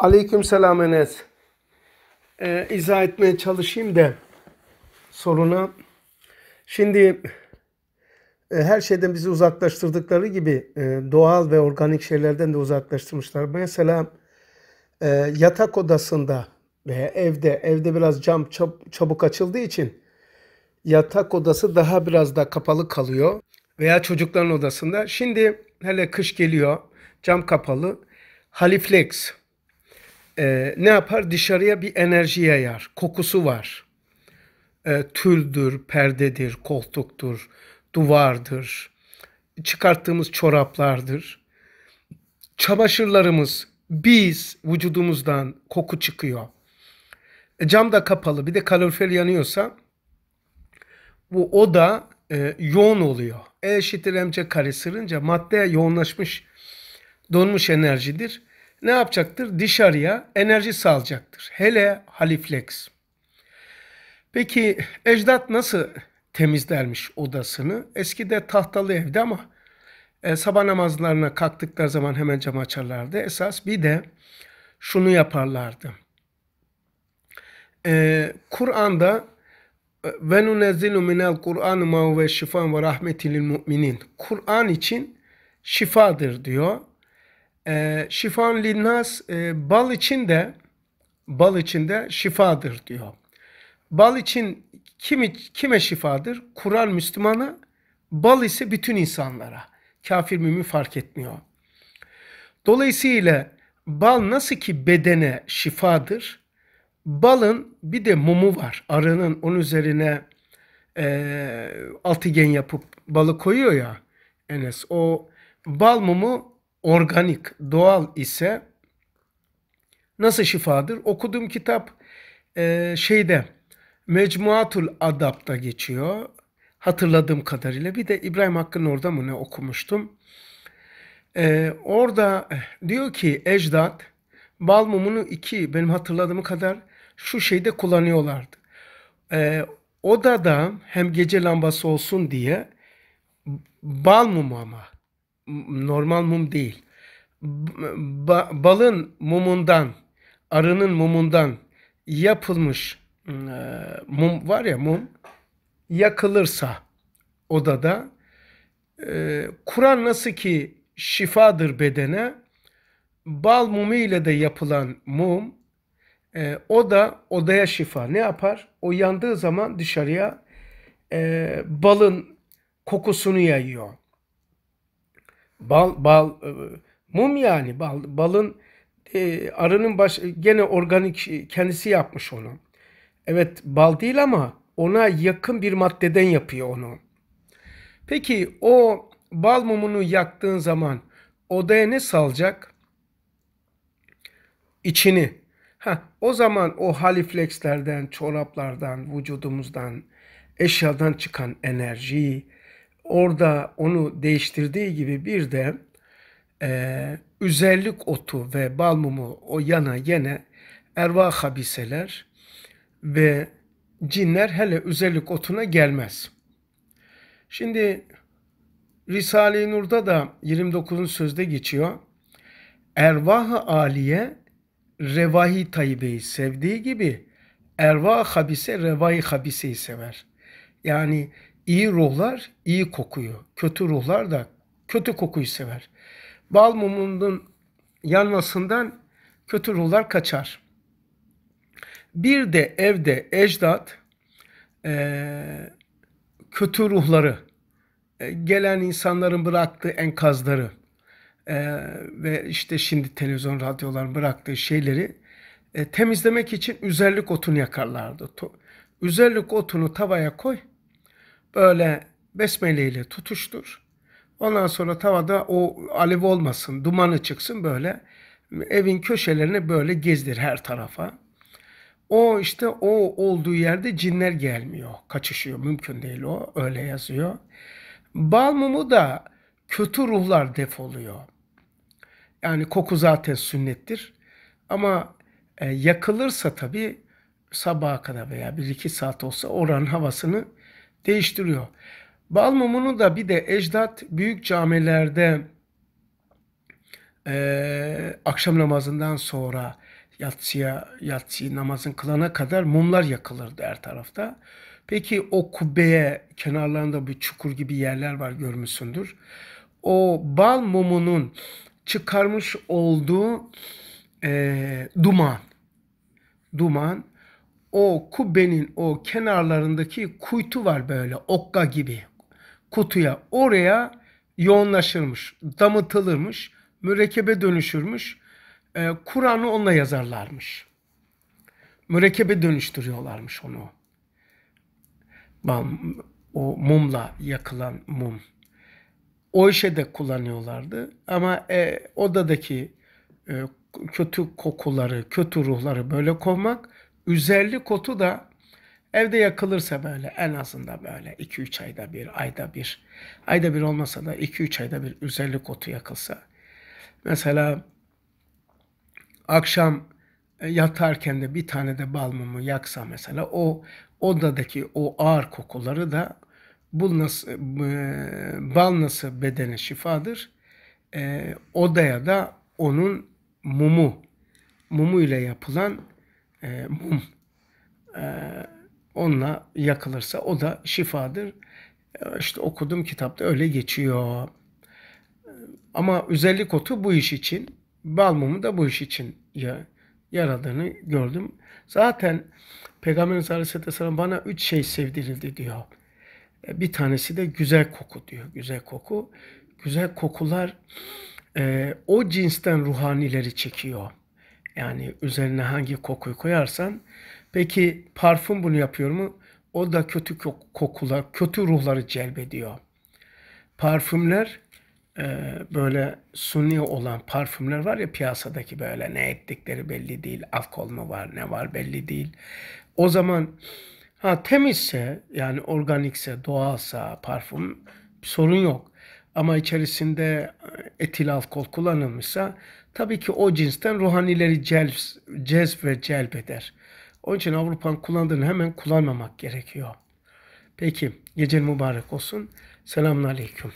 Aleyküm selam Enes. Ee, izah etmeye çalışayım da soruna. Şimdi e, her şeyden bizi uzaklaştırdıkları gibi e, doğal ve organik şeylerden de uzaklaştırmışlar. Mesela e, yatak odasında veya evde, evde biraz cam çab- çabuk açıldığı için yatak odası daha biraz da kapalı kalıyor. Veya çocukların odasında. Şimdi hele kış geliyor, cam kapalı. Haliflex e, ne yapar? Dışarıya bir enerji yayar. Kokusu var. E, tüldür, perdedir, koltuktur, duvardır, çıkarttığımız çoraplardır. Çamaşırlarımız, biz vücudumuzdan koku çıkıyor. E, cam da kapalı bir de kalorifer yanıyorsa bu oda e, yoğun oluyor. E eşittir mc kare sırınca maddeye yoğunlaşmış donmuş enerjidir ne yapacaktır? Dışarıya enerji salacaktır. Hele haliflex. Peki ecdat nasıl temizlermiş odasını? Eskide tahtalı evdi ama e, sabah namazlarına kalktıkları zaman hemen cam açarlardı. Esas bir de şunu yaparlardı. E, Kur'an'da e, ve nunezzilu minel Kur'an ma ve şifan ve rahmetil Kur'an için şifadır diyor. E, ee, şifan linnas e, bal için de bal içinde şifadır diyor. Bal için kimi, kime şifadır? Kur'an Müslümana, bal ise bütün insanlara. Kafir mümin fark etmiyor. Dolayısıyla bal nasıl ki bedene şifadır, balın bir de mumu var. Arının onun üzerine e, altıgen yapıp balı koyuyor ya Enes. O bal mumu organik, doğal ise nasıl şifadır? Okuduğum kitap e, şeyde Mecmuatul Adab'da geçiyor. Hatırladığım kadarıyla. Bir de İbrahim Hakkı'nın orada mı ne okumuştum. E, orada eh, diyor ki ecdat bal mumunu iki benim hatırladığım kadar şu şeyde kullanıyorlardı. E, odada hem gece lambası olsun diye bal mumu ama normal mum değil. Ba balın mumundan, arının mumundan yapılmış e, mum var ya mum yakılırsa odada e, Kur'an nasıl ki şifadır bedene bal mumu ile de yapılan mum e, o da odaya şifa ne yapar? O yandığı zaman dışarıya e, balın kokusunu yayıyor. Bal bal e, mum yani bal balın e, arının baş gene organik kendisi yapmış onu. Evet bal değil ama ona yakın bir maddeden yapıyor onu. Peki o bal mumunu yaktığın zaman odaya ne salacak? İçini. Ha, o zaman o haliflekslerden, çoraplardan, vücudumuzdan, eşyadan çıkan enerjiyi orada onu değiştirdiği gibi bir de e, üzerlik otu ve balmumu o yana yene erva habiseler ve cinler hele üzerlik otuna gelmez. Şimdi Risale-i Nur'da da 29. sözde geçiyor. Ervah-ı aliye revahi tayyibeyi sevdiği gibi erva habise revahi habiseyi sever. Yani İyi ruhlar iyi kokuyu, kötü ruhlar da kötü kokuyu sever. Bal mumunun yanmasından kötü ruhlar kaçar. Bir de evde ecdat e, kötü ruhları, e, gelen insanların bıraktığı enkazları e, ve işte şimdi televizyon, radyoların bıraktığı şeyleri e, temizlemek için üzerlik otunu yakarlardı. To, üzerlik otunu tavaya koy, böyle besmele ile tutuştur. Ondan sonra tavada o alev olmasın, dumanı çıksın böyle evin köşelerini böyle gezdir her tarafa. O işte o olduğu yerde cinler gelmiyor, kaçışıyor. Mümkün değil o, öyle yazıyor. Bal mumu da kötü ruhlar defoluyor. Yani koku zaten sünnettir. Ama e, yakılırsa tabii sabaha kadar veya bir iki saat olsa oranın havasını değiştiriyor. Bal mumunu da bir de ecdat büyük camilerde e, akşam namazından sonra yatsıya yatsı namazın kılana kadar mumlar yakılırdı her tarafta. Peki o kubbeye kenarlarında bir çukur gibi yerler var görmüşsündür. O bal mumunun çıkarmış olduğu e, duman, duman o kubbenin o kenarlarındaki kuytu var böyle okka gibi kutuya oraya yoğunlaşırmış, damıtılırmış, mürekkebe dönüşürmüş. E, Kur'an'ı onunla yazarlarmış. Mürekkebe dönüştürüyorlarmış onu. O mumla yakılan mum. O işe de kullanıyorlardı ama e, odadaki e, kötü kokuları, kötü ruhları böyle kovmak üzerli kotu da evde yakılırsa böyle en azından böyle 2-3 ayda bir, ayda bir, ayda bir olmasa da 2-3 ayda bir üzerli kotu yakılsa. Mesela akşam e, yatarken de bir tane de bal mumu yaksa mesela o odadaki o ağır kokuları da bu nasıl, e, e, bal nasıl bedene şifadır. odaya da onun mumu, mumu ile yapılan e, mum e, onunla yakılırsa o da şifadır. E, işte okuduğum kitapta öyle geçiyor. E, ama özellik otu bu iş için, bal mumu da bu iş için yaradığını gördüm. Zaten Peygamberimiz Aleyhisselam bana üç şey sevdirildi diyor. E, bir tanesi de güzel koku diyor. Güzel koku. Güzel kokular e, o cinsten ruhanileri çekiyor. Yani üzerine hangi kokuyu koyarsan. Peki parfüm bunu yapıyor mu? O da kötü kokular, kötü ruhları celbediyor. Parfümler e, böyle suni olan parfümler var ya piyasadaki böyle ne ettikleri belli değil. Alkol mu var ne var belli değil. O zaman ha temizse yani organikse doğalsa parfüm sorun yok. Ama içerisinde e, etil alkol kullanılmışsa Tabii ki o cinsten ruhanileri celp, cezb ve celp eder. Onun için Avrupa'nın kullandığını hemen kullanmamak gerekiyor. Peki, gece mübarek olsun. Selamun Aleyküm.